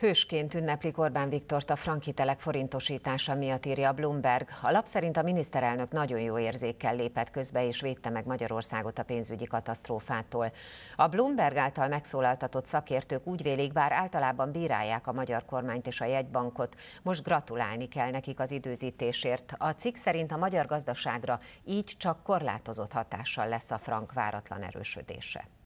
Hősként ünneplik Orbán Viktort a frankitelek forintosítása miatt írja Bloomberg. A lap szerint a miniszterelnök nagyon jó érzékkel lépett közbe és védte meg Magyarországot a pénzügyi katasztrófától. A Bloomberg által megszólaltatott szakértők úgy vélik, bár általában bírálják a magyar kormányt és a jegybankot, most gratulálni kell nekik az időzítésért. A cikk szerint a magyar gazdaságra így csak korlátozott hatással lesz a frank váratlan erősödése.